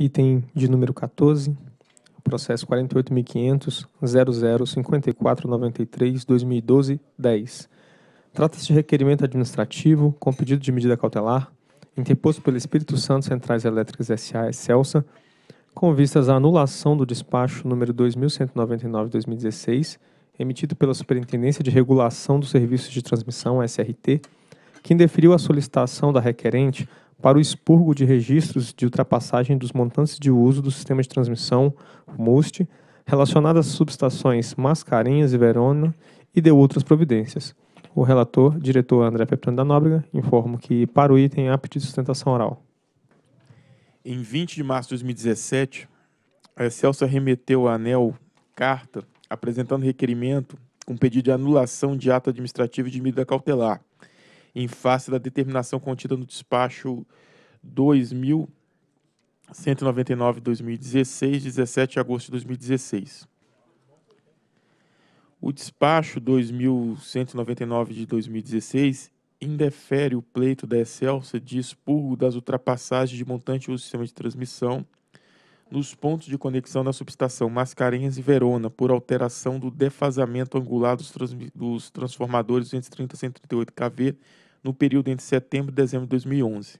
Item de número 14, processo 48.500.00.54.93.2012.10. Trata-se de requerimento administrativo com pedido de medida cautelar interposto pelo Espírito Santo Centrais Elétricas S.A. Celsa, com vistas à anulação do despacho número 2199/2016, emitido pela Superintendência de Regulação dos Serviços de Transmissão (SRT), que indeferiu a solicitação da requerente para o expurgo de registros de ultrapassagem dos montantes de uso do sistema de transmissão MUST relacionadas às subestações Mascarenhas e Verona e deu outras providências. O relator, diretor André Peptano da Nóbrega, informa que para o item há pedido de sustentação oral. Em 20 de março de 2017, a Excelsa remeteu à ANEL carta apresentando requerimento com pedido de anulação de ato administrativo de medida cautelar em face da determinação contida no despacho 2199-2016, 17 de agosto de 2016. O despacho 2199 de 2016 indefere o pleito da Excelsa de expurgo das ultrapassagens de montante do sistema de transmissão nos pontos de conexão da subestação Mascarenhas e Verona por alteração do defasamento angular dos, dos transformadores 230 138 kV no período entre setembro e dezembro de 2011.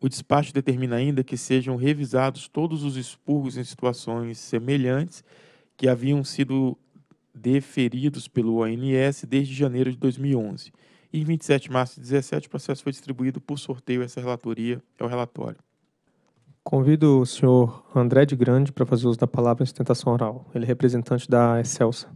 O despacho determina ainda que sejam revisados todos os expurgos em situações semelhantes que haviam sido deferidos pelo ONS desde janeiro de 2011. E em 27 de março de 2017, o processo foi distribuído por sorteio essa relatoria é o relatório. Convido o senhor André de Grande para fazer uso da palavra em sustentação oral. Ele é representante da Excelsa.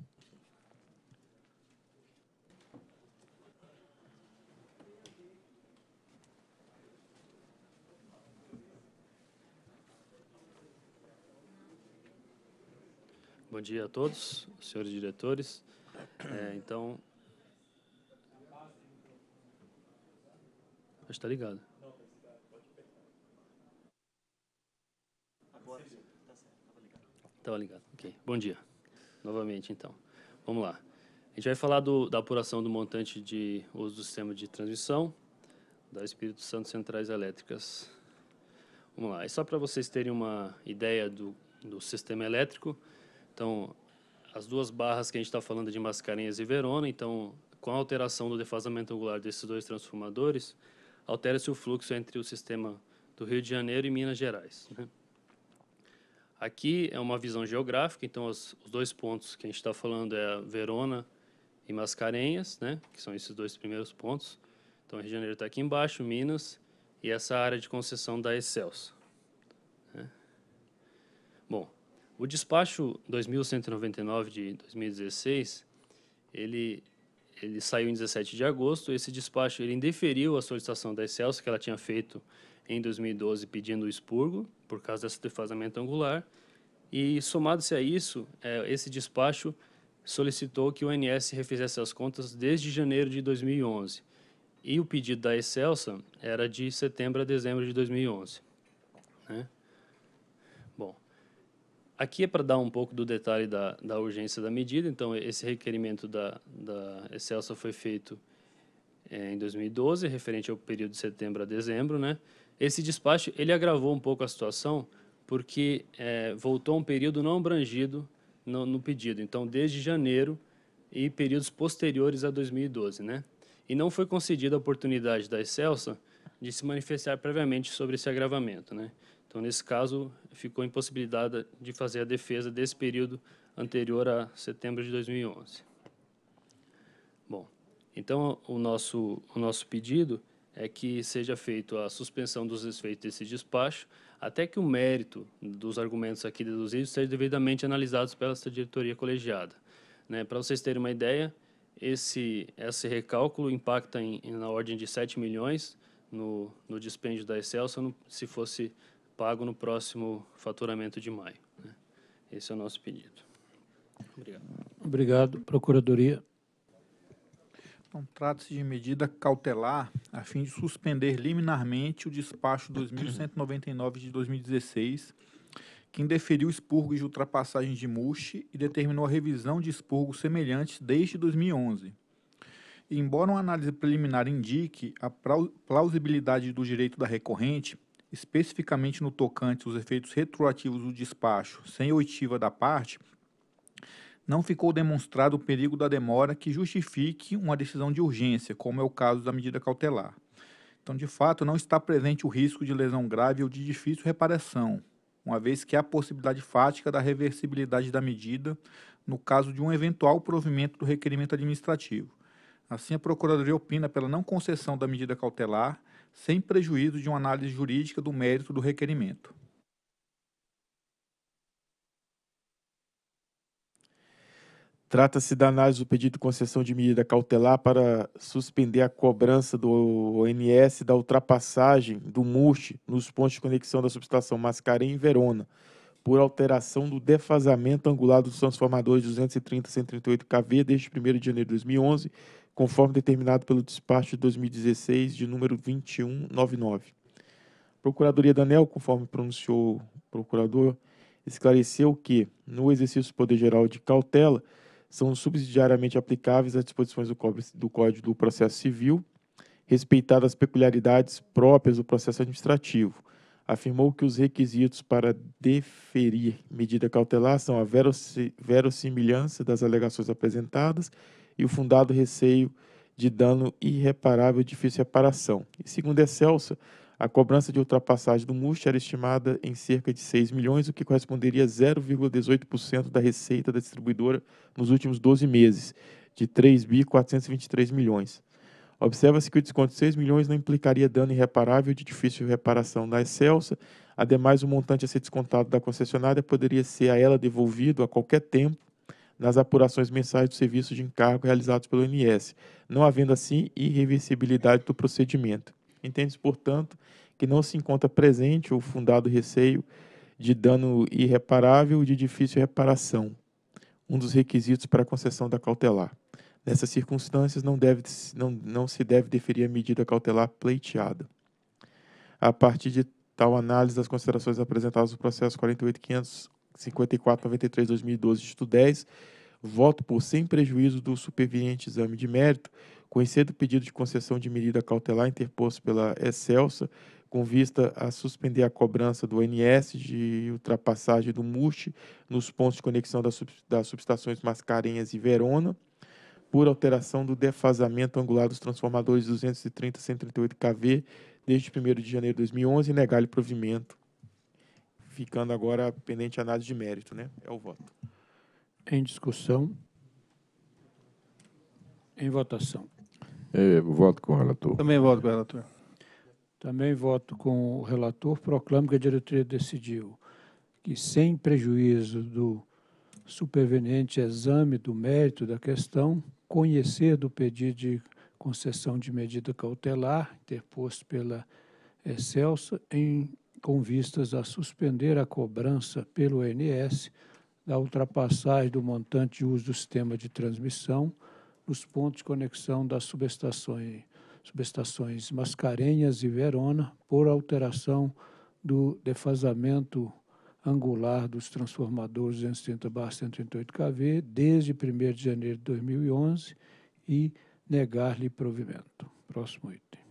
Bom dia a todos, senhores diretores. É, então. Está ligado. Tá estava ligado. Estava ligado, ok. Bom dia. Novamente, então. Vamos lá. A gente vai falar do, da apuração do montante de uso do sistema de transmissão da Espírito Santo Centrais Elétricas. Vamos lá. É só para vocês terem uma ideia do, do sistema elétrico. Então, as duas barras que a gente está falando de Mascarenhas e Verona, então, com a alteração do defasamento angular desses dois transformadores, altera-se o fluxo entre o sistema do Rio de Janeiro e Minas Gerais. Né? Aqui é uma visão geográfica, então os, os dois pontos que a gente está falando é Verona e Mascarenhas, né, que são esses dois primeiros pontos. Então, Rio de Janeiro está aqui embaixo, Minas, e essa área de concessão da Excels. Né? Bom, o despacho 2199 de 2016, ele, ele saiu em 17 de agosto. Esse despacho ele indeferiu a solicitação da Excels que ela tinha feito em 2012 pedindo o expurgo por causa desse defasamento angular. E somado-se a isso, é, esse despacho solicitou que o INS refizesse as contas desde janeiro de 2011. E o pedido da Excelsa era de setembro a dezembro de 2011. Né? Bom, aqui é para dar um pouco do detalhe da, da urgência da medida. Então, esse requerimento da, da Excelsa foi feito é, em 2012, referente ao período de setembro a dezembro, né? Esse despacho ele agravou um pouco a situação porque é, voltou a um período não abrangido no, no, pedido. Então, desde janeiro e períodos posteriores a 2012, né? E não foi concedida a oportunidade da Excelsa de se manifestar previamente sobre esse agravamento, né? Então, nesse caso, ficou impossibilitada de fazer a defesa desse período anterior a setembro de 2011. Bom, então o nosso o nosso pedido é que seja feita a suspensão dos efeitos desse despacho até que o mérito dos argumentos aqui deduzidos seja devidamente analisados pela sua diretoria colegiada. Né, Para vocês terem uma ideia, esse, esse recálculo impacta em, em, na ordem de 7 milhões no, no dispêndio da Excelsior se fosse pago no próximo faturamento de maio. Né. Esse é o nosso pedido. Obrigado. Obrigado, Procuradoria. Então, trata-se de medida cautelar a fim de suspender liminarmente o despacho 2199 de 2016, que indeferiu expurgos de ultrapassagem de MUSH e determinou a revisão de expurgos semelhantes desde 2011. E, embora uma análise preliminar indique a plausibilidade do direito da recorrente, especificamente no tocante aos efeitos retroativos do despacho sem oitiva da parte, não ficou demonstrado o perigo da demora que justifique uma decisão de urgência, como é o caso da medida cautelar. Então, de fato, não está presente o risco de lesão grave ou de difícil reparação, uma vez que há possibilidade fática da reversibilidade da medida no caso de um eventual provimento do requerimento administrativo. Assim, a Procuradoria opina pela não concessão da medida cautelar, sem prejuízo de uma análise jurídica do mérito do requerimento. Trata-se da análise do pedido de concessão de medida cautelar para suspender a cobrança do ONS da ultrapassagem do MURT nos pontos de conexão da subestação Mascarenhas em Verona, por alteração do defasamento angular dos transformadores 230 138 kV desde 1 de janeiro de 2011, conforme determinado pelo despacho de 2016 de número 2199. Procuradoria da ANEL, conforme pronunciou o procurador, esclareceu que, no exercício do poder geral de cautela, são subsidiariamente aplicáveis às disposições do Código do Processo Civil, respeitadas as peculiaridades próprias do processo administrativo. Afirmou que os requisitos para deferir medida cautelar são a verossimilhança das alegações apresentadas e o fundado receio de dano irreparável de difícil reparação. E segundo Excelsa, a cobrança de ultrapassagem do MUST era estimada em cerca de 6 milhões, o que corresponderia a 0,18% da receita da distribuidora nos últimos 12 meses, de 3.423 milhões. Observa-se que o desconto de 6 milhões não implicaria dano irreparável de difícil reparação da Excelsa. Ademais, o montante a ser descontado da concessionária poderia ser a ela devolvido a qualquer tempo nas apurações mensais do serviço de encargo realizados pelo INS, não havendo assim irreversibilidade do procedimento. Entende-se, portanto, que não se encontra presente o fundado receio de dano irreparável ou de difícil reparação, um dos requisitos para a concessão da cautelar. Nessas circunstâncias, não, deve, não, não se deve deferir a medida cautelar pleiteada. A partir de tal análise das considerações apresentadas no processo 48.554.93.2012, isto 10, voto por sem prejuízo do superveniente exame de mérito Conhecer do pedido de concessão de medida cautelar interposto pela Excelsa com vista a suspender a cobrança do NS de ultrapassagem do MUST nos pontos de conexão das, sub, das subestações Mascarenhas e Verona, por alteração do defasamento angular dos transformadores 230 138 kV desde 1 de janeiro de 2011 e negar-lhe provimento, ficando agora pendente análise de mérito. Né? É o voto. Em discussão. Em votação. Eu é, voto com o relator. Também voto com o relator. Também voto com o relator. Proclamo que a diretoria decidiu que, sem prejuízo do superveniente exame do mérito da questão, conhecer do pedido de concessão de medida cautelar interposto pela Excelsa em com vistas a suspender a cobrança pelo ONS da ultrapassagem do montante de uso do sistema de transmissão nos pontos de conexão das subestações, subestações Mascarenhas e Verona por alteração do defasamento angular dos transformadores 230-138 kV desde 1 de janeiro de 2011 e negar-lhe provimento. Próximo item.